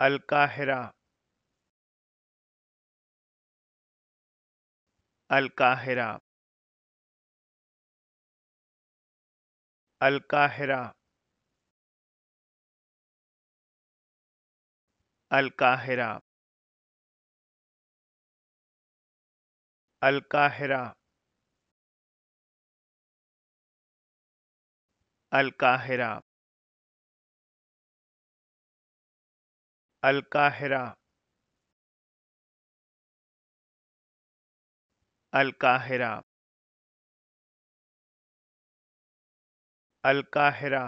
Alcájera Alcájera Alcájera Alcájera Alcájera Alcájera अलकाहिरा अलकाहिरा अलकाहिरा